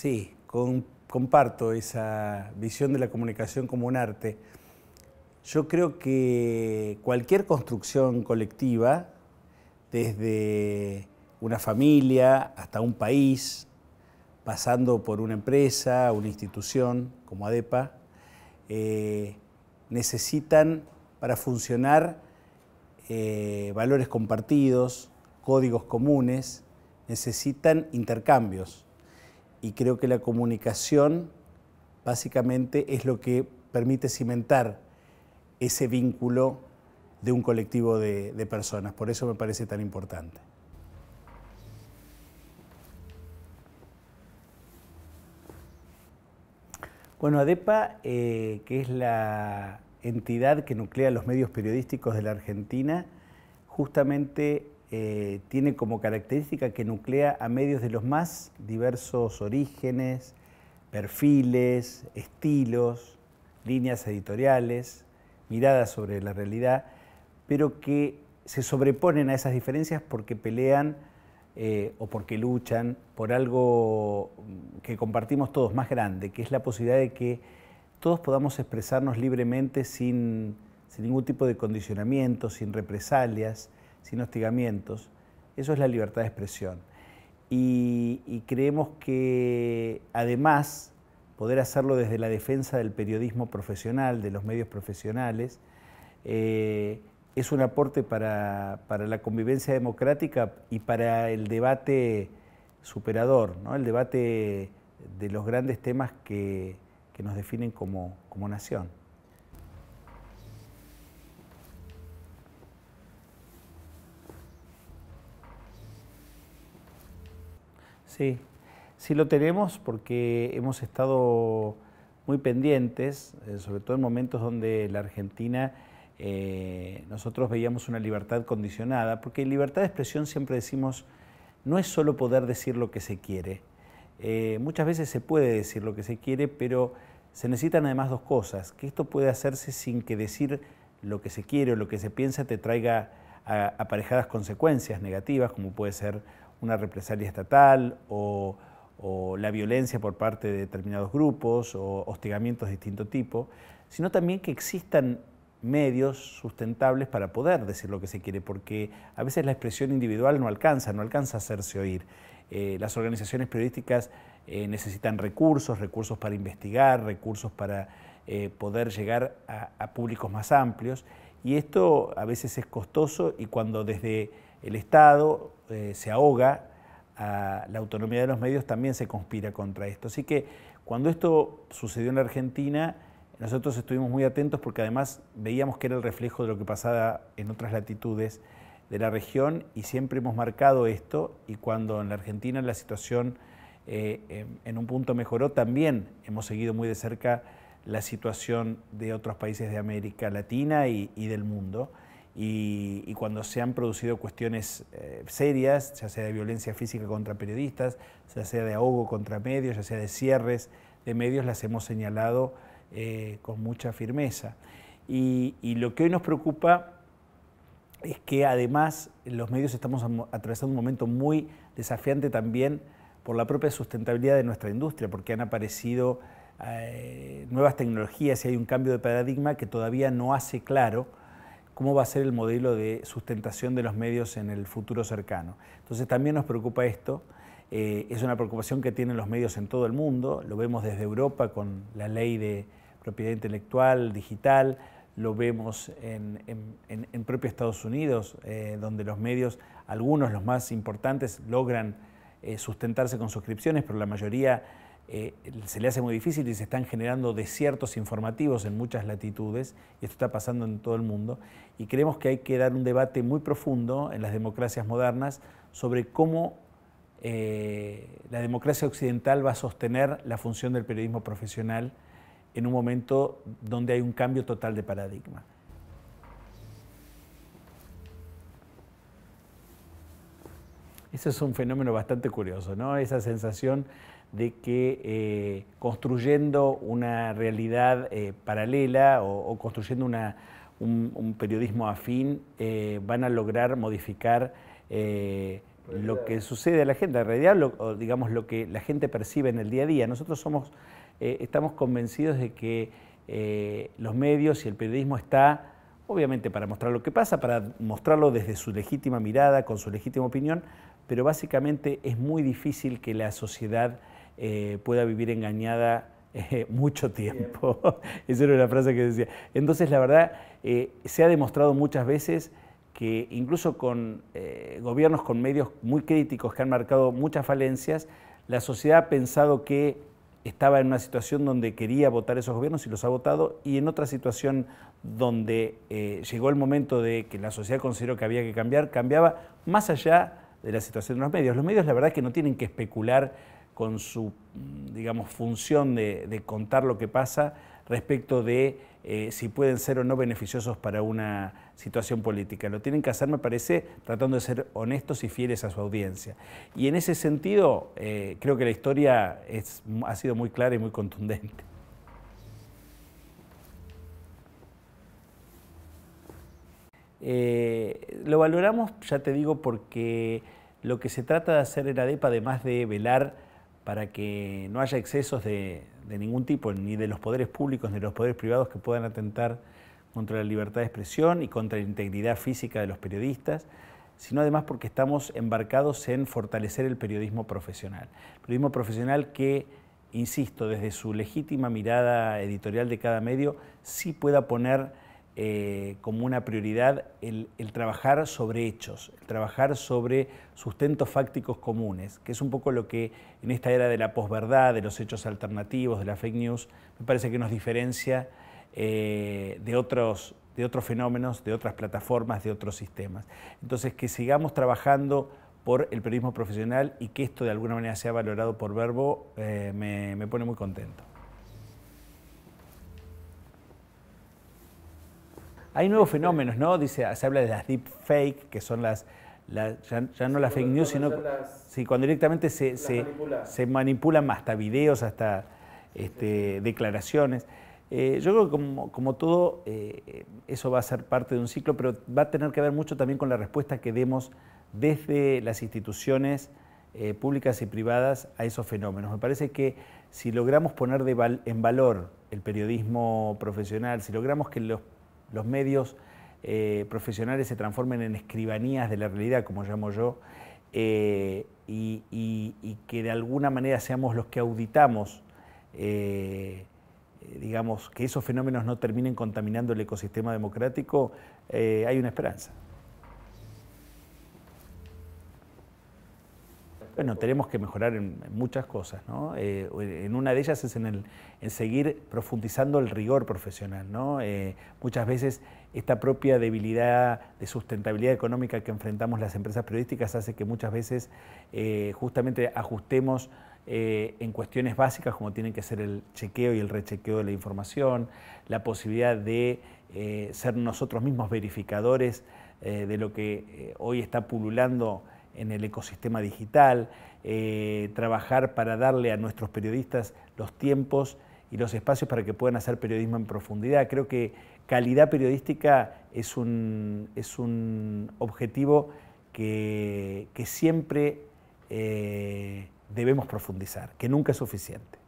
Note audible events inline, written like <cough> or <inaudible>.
Sí, comparto esa visión de la comunicación como un arte. Yo creo que cualquier construcción colectiva, desde una familia hasta un país, pasando por una empresa, una institución como ADEPA, eh, necesitan para funcionar eh, valores compartidos, códigos comunes, necesitan intercambios y creo que la comunicación básicamente es lo que permite cimentar ese vínculo de un colectivo de, personas. Por eso me parece tan importante. Bueno, ADEPA, eh, que es la entidad que nuclea los medios periodísticos de la Argentina, justamente eh, tiene como característica que nuclea a medios de los más diversos orígenes, perfiles, estilos, líneas editoriales, miradas sobre la realidad, pero que se sobreponen a esas diferencias porque pelean eh, o porque luchan por algo que compartimos todos más grande, que es la posibilidad de que todos podamos expresarnos libremente sin ningún tipo de condicionamiento, sin represalias, sin hostigamientos, eso es la libertad de expresión. Y, creemos que además poder hacerlo desde la defensa del periodismo profesional, de los medios profesionales, eh, es un aporte para, la convivencia democrática y para el debate superador, ¿no? el debate de los grandes temas que, nos definen como nación. Sí, sí lo tenemos porque hemos estado muy pendientes, eh, sobre todo en momentos donde la Argentina, eh, nosotros veíamos una libertad condicionada, porque libertad de expresión siempre decimos, no es solo poder decir lo que se quiere. Eh, muchas veces se puede decir lo que se quiere, pero se necesitan además dos cosas, que esto puede hacerse sin que decir lo que se quiere o lo que se piensa te traiga aparejadas consecuencias negativas, como puede ser una represalia estatal o, la violencia por parte de determinados grupos o hostigamientos de distinto tipo, sino también que existan medios sustentables para poder decir lo que se quiere, porque a veces la expresión individual no alcanza, no alcanza a hacerse oír. Eh, las organizaciones periodísticas eh, necesitan recursos, recursos para investigar, recursos para eh, poder llegar a públicos más amplios y esto a veces es costoso y cuando desde el Estado eh, se ahoga a la autonomía de los medios también se conspira contra esto. Así que cuando esto sucedió en la Argentina, nosotros estuvimos muy atentos porque además veíamos que era el reflejo de lo que pasaba en otras latitudes de la región y siempre hemos marcado esto y cuando en la Argentina la situación eh, en un punto mejoró, también hemos seguido muy de cerca la situación de otros países de América Latina y, del mundo. Y, cuando se han producido cuestiones eh, serias, ya sea de violencia física contra periodistas, ya sea de ahogo contra medios, ya sea de cierres de medios, las hemos señalado eh, con mucha firmeza. y, lo que hoy nos preocupa es que además los medios estamos atravesando un momento muy desafiante también por la propia sustentabilidad de nuestra industria, porque han aparecido eh, nuevas tecnologías y hay un cambio de paradigma que todavía no hace claro cómo va a ser el modelo de sustentación de los medios en el futuro cercano. Entonces también nos preocupa esto, eh, es una preocupación que tienen los medios en todo el mundo, lo vemos desde Europa con la ley de propiedad intelectual, digital, lo vemos en, en, propio Estados Unidos, eh, donde los medios, algunos los más importantes, logran sustentarse con suscripciones, pero la mayoría eh, se le hace muy difícil y se están generando desiertos informativos en muchas latitudes, y esto está pasando en todo el mundo, y creemos que hay que dar un debate muy profundo en las democracias modernas sobre cómo eh, la democracia occidental va a sostener la función del periodismo profesional en un momento donde hay un cambio total de paradigma. Ese es un fenómeno bastante curioso, ¿no? Esa sensación de que eh, construyendo una realidad eh, paralela o, construyendo un, periodismo afín eh, van a lograr modificar lo que sucede a la gente, en realidad, o digamos, lo que la gente percibe en el día a día. Nosotros somos, estamos convencidos de que los medios y el periodismo está obviamente para mostrar lo que pasa, para mostrarlo desde su legítima mirada, con su legítima opinión, pero básicamente es muy difícil que la sociedad eh, pueda vivir engañada eh, <laughs> mucho tiempo. Esa era la frase que decía. Entonces, la verdad, eh, se ha demostrado muchas veces que incluso con gobiernos con medios muy críticos que han marcado muchas falencias, la sociedad ha pensado que estaba en una situación donde quería votar esos gobiernos y los ha votado, y en otra situación donde llegó el momento de que la sociedad consideró que había que cambiar, cambiaba más allá de la situación de los medios. Los medios la verdad que no tienen que especular con su, mm, digamos, función de, contar lo que pasa respecto de eh, si pueden ser o no beneficiosos para una situación política. Lo tienen que hacer, me parece, tratando de ser honestos y fieles a su audiencia. Y en ese sentido, eh, creo que la historia ha sido muy clara y muy contundente. Eh, lo valoramos, ya te digo, porque lo que se trata de hacer en DEPA, además de velar para que no haya excesos de, ningún tipo, ni de los poderes públicos ni de los poderes privados que puedan atentar contra la libertad de expresión y contra la integridad física de los periodistas, sino además porque estamos embarcados en fortalecer el periodismo profesional. periodismo profesional que, insisto, desde su legítima mirada editorial de cada medio, sí pueda poner eh, como una prioridad el, trabajar sobre hechos, el trabajar sobre sustentos fácticos comunes, que es un poco lo que en esta era de la posverdad, de los hechos alternativos, de la fake news, me parece que nos diferencia eh, de, otros, de otros fenómenos, de otras plataformas, de otros sistemas. Entonces, que sigamos trabajando por el periodismo profesional y que esto de alguna manera sea valorado por Verbo, eh, me pone muy contento. Hay nuevos fenómenos, ¿no? Dice, se habla de las fake, que son las, ya, no las fake news, sino cuando directamente se, se, se, manipulan hasta videos, hasta este, declaraciones. Eh, yo creo que como, todo, eh, eso va a ser parte de un ciclo, pero va a tener que ver mucho también con la respuesta que demos desde las instituciones eh, públicas y privadas a esos fenómenos. Me parece que si logramos poner en valor el periodismo profesional, si logramos que los los medios eh, profesionales se transformen en escribanías de la realidad, como llamo yo, eh, y, que de alguna manera seamos los que auditamos, eh, digamos, que esos fenómenos no terminen contaminando el ecosistema democrático, hay una esperanza. Bueno, tenemos que mejorar en, muchas cosas, ¿no? Eh, en una de ellas es en, seguir profundizando el rigor profesional, ¿no? Eh, muchas veces esta propia debilidad de sustentabilidad económica que enfrentamos las empresas periodísticas hace que muchas veces eh, justamente ajustemos en cuestiones básicas como tienen que ser el chequeo y el rechequeo de la información, la posibilidad de ser nosotros mismos verificadores de lo que hoy está pululando en el ecosistema digital, eh, trabajar para darle a nuestros periodistas los tiempos y los espacios para que puedan hacer periodismo en profundidad. Creo que calidad periodística es un, es un objetivo que, siempre eh, debemos profundizar, que nunca es suficiente.